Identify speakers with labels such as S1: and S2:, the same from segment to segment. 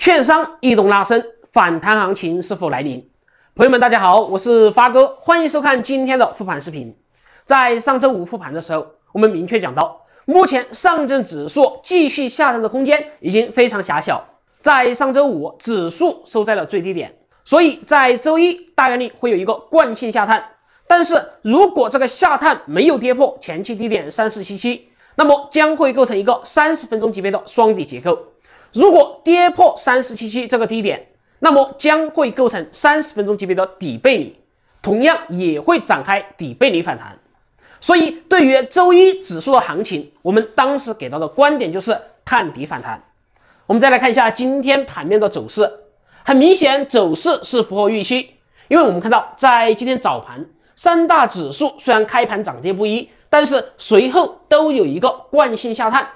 S1: 券商异动拉升，反弹行情是否来临？朋友们，大家好，我是发哥，欢迎收看今天的复盘视频。在上周五复盘的时候，我们明确讲到，目前上证指数继续下探的空间已经非常狭小。在上周五，指数收在了最低点，所以在周一大概率会有一个惯性下探。但是如果这个下探没有跌破前期低点三四七七，那么将会构成一个三十分钟级别的双底结构。如果跌破三十七七这个低点，那么将会构成三十分钟级别的底背离，同样也会展开底背离反弹。所以，对于周一指数的行情，我们当时给到的观点就是探底反弹。我们再来看一下今天盘面的走势，很明显走势是符合预期，因为我们看到在今天早盘三大指数虽然开盘涨跌不一，但是随后都有一个惯性下探，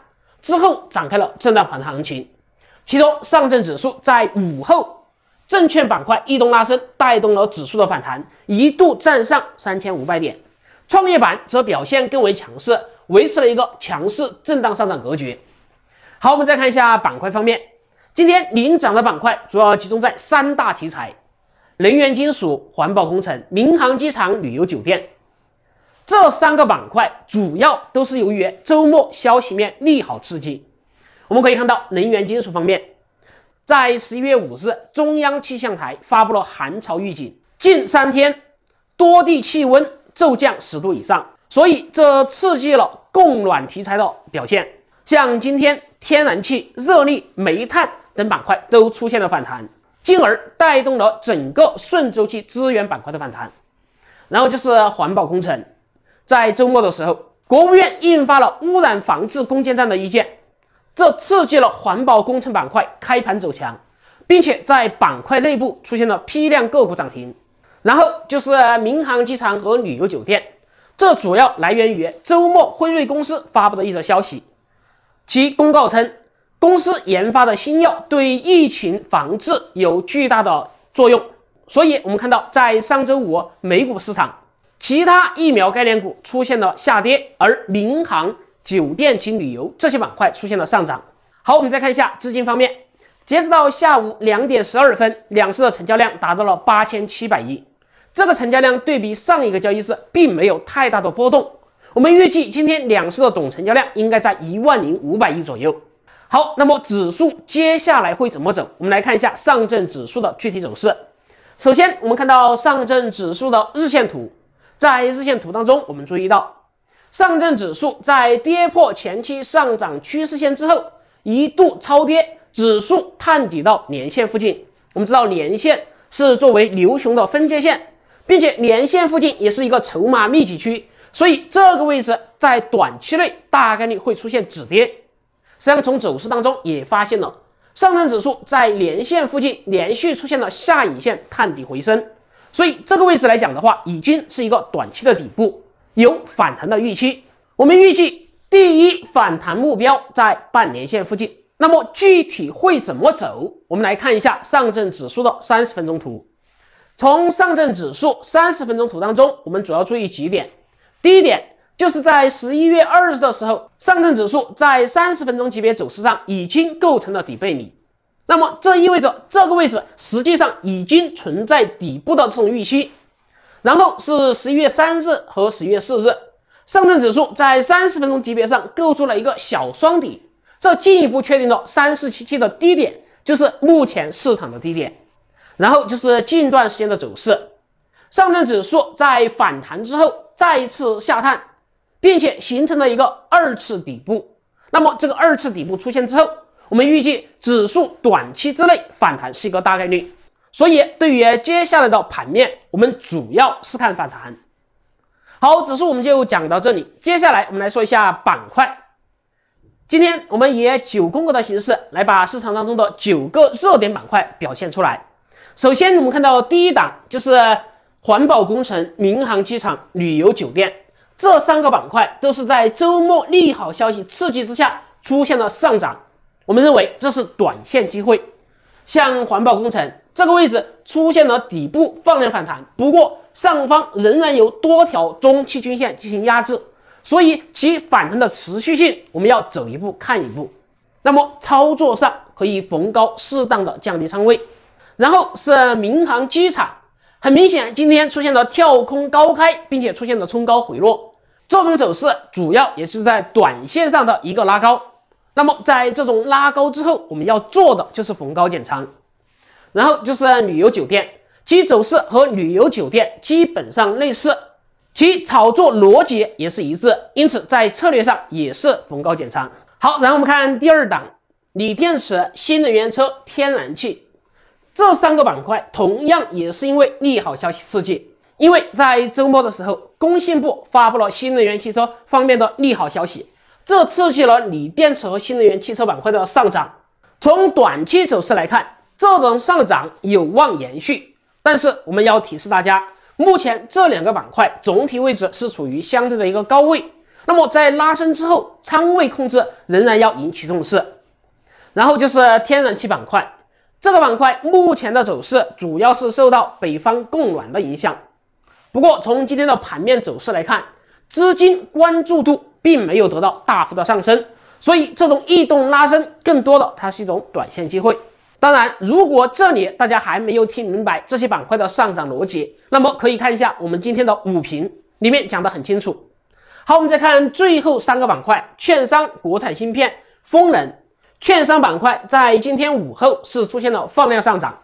S1: 之后展开了震荡反弹行情。其中，上证指数在午后，证券板块异动拉升，带动了指数的反弹，一度站上三千五百点。创业板则表现更为强势，维持了一个强势震荡上涨格局。好，我们再看一下板块方面，今天领涨的板块主要集中在三大题材：能源、金属、环保工程、民航机场、旅游酒店。这三个板块主要都是由于周末消息面利好刺激。我们可以看到，能源金属方面，在十一月五日，中央气象台发布了寒潮预警，近三天多地气温骤降十度以上，所以这刺激了供暖题材的表现，像今天天然气、热力、煤炭等板块都出现了反弹，进而带动了整个顺周期资源板块的反弹。然后就是环保工程，在周末的时候，国务院印发了污染防治攻坚战的意见。这刺激了环保工程板块开盘走强，并且在板块内部出现了批量个股涨停。然后就是民航机场和旅游酒店，这主要来源于周末辉瑞公司发布的一则消息。其公告称，公司研发的新药对疫情防治有巨大的作用。所以，我们看到在上周五美股市场，其他疫苗概念股出现了下跌，而民航。酒店及旅游这些板块出现了上涨。好，我们再看一下资金方面，截止到下午两点十二分，两市的成交量达到了八千七百亿，这个成交量对比上一个交易日并没有太大的波动。我们预计今天两市的总成交量应该在一万零五百亿左右。好，那么指数接下来会怎么走？我们来看一下上证指数的具体走势。首先，我们看到上证指数的日线图，在日线图当中，我们注意到。上证指数在跌破前期上涨趋势线之后，一度超跌，指数探底到年线附近。我们知道年线是作为牛熊的分界线，并且年线附近也是一个筹码密集区，所以这个位置在短期内大概率会出现止跌。实际上，从走势当中也发现了，上证指数在年线附近连续出现了下影线探底回升，所以这个位置来讲的话，已经是一个短期的底部。有反弹的预期，我们预计第一反弹目标在半年线附近。那么具体会怎么走？我们来看一下上证指数的三十分钟图。从上证指数三十分钟图当中，我们主要注意几点。第一点就是在十一月二日的时候，上证指数在三十分钟级别走势上已经构成了底背离，那么这意味着这个位置实际上已经存在底部的这种预期。然后是十一月三日和十一月四日，上证指数在三十分钟级别上构筑了一个小双底，这进一步确定了三四七七的低点就是目前市场的低点。然后就是近段时间的走势，上证指数在反弹之后再次下探，并且形成了一个二次底部。那么这个二次底部出现之后，我们预计指数短期之内反弹是一个大概率。所以，对于接下来的盘面，我们主要是看反弹。好，指数我们就讲到这里。接下来，我们来说一下板块。今天我们以九宫格的形式来把市场当中的九个热点板块表现出来。首先，我们看到第一档就是环保工程、民航机场、旅游酒店这三个板块，都是在周末利好消息刺激之下出现了上涨。我们认为这是短线机会。像环保工程这个位置出现了底部放量反弹，不过上方仍然有多条中期均线进行压制，所以其反弹的持续性我们要走一步看一步。那么操作上可以逢高适当的降低仓位。然后是民航机场，很明显今天出现了跳空高开，并且出现了冲高回落，这种走势主要也是在短线上的一个拉高。那么，在这种拉高之后，我们要做的就是逢高减仓，然后就是旅游酒店，其走势和旅游酒店基本上类似，其炒作逻辑也是一致，因此在策略上也是逢高减仓。好，然后我们看第二档，锂电池、新能源车、天然气这三个板块，同样也是因为利好消息刺激，因为在周末的时候，工信部发布了新能源汽车方面的利好消息。这刺激了锂电池和新能源汽车板块的上涨。从短期走势来看，这种上涨有望延续。但是我们要提示大家，目前这两个板块总体位置是处于相对的一个高位。那么在拉升之后，仓位控制仍然要引起重视。然后就是天然气板块，这个板块目前的走势主要是受到北方供暖的影响。不过从今天的盘面走势来看，资金关注度。并没有得到大幅的上升，所以这种异动拉升更多的它是一种短线机会。当然，如果这里大家还没有听明白这些板块的上涨逻辑，那么可以看一下我们今天的午评，里面讲得很清楚。好，我们再看最后三个板块：券商、国产芯片、风能。券商板块在今天午后是出现了放量上涨，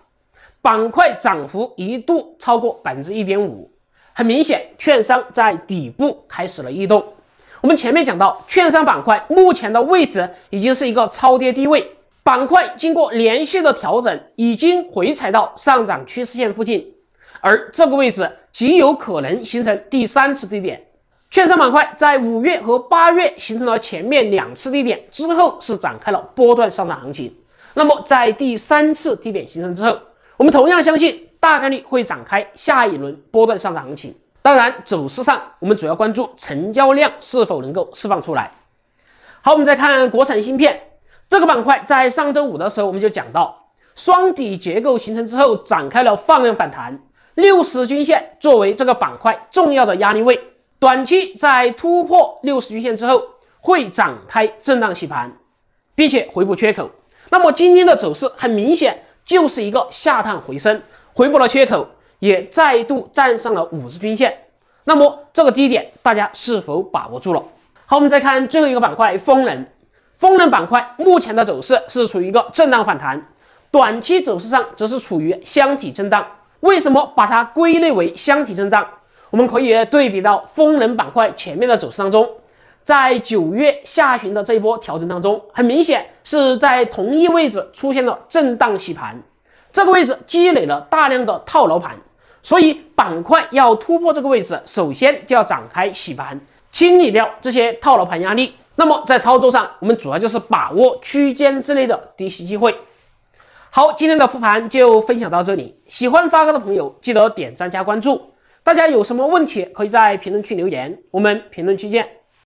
S1: 板块涨幅一度超过百分之一点五。很明显，券商在底部开始了异动。我们前面讲到，券商板块目前的位置已经是一个超跌低位，板块经过连续的调整，已经回踩到上涨趋势线附近，而这个位置极有可能形成第三次低点。券商板块在五月和八月形成了前面两次低点之后，是展开了波段上涨行情。那么在第三次低点形成之后，我们同样相信大概率会展开下一轮波段上涨行情。当然，走势上我们主要关注成交量是否能够释放出来。好，我们再看国产芯片这个板块，在上周五的时候我们就讲到，双底结构形成之后展开了放量反弹，六十均线作为这个板块重要的压力位，短期在突破六十均线之后会展开震荡洗盘，并且回补缺口。那么今天的走势很明显就是一个下探回升，回补了缺口。也再度站上了五日均线，那么这个低点大家是否把握住了？好，我们再看最后一个板块，风能。风能板块目前的走势是处于一个震荡反弹，短期走势上则是处于箱体震荡。为什么把它归类为箱体震荡？我们可以对比到风能板块前面的走势当中，在九月下旬的这一波调整当中，很明显是在同一位置出现了震荡洗盘，这个位置积累了大量的套牢盘。所以板块要突破这个位置，首先就要展开洗盘，清理掉这些套牢盘压力。那么在操作上，我们主要就是把握区间之内的低吸机会。好，今天的复盘就分享到这里。喜欢发哥的朋友，记得点赞加关注。大家有什么问题，可以在评论区留言，我们评论区见。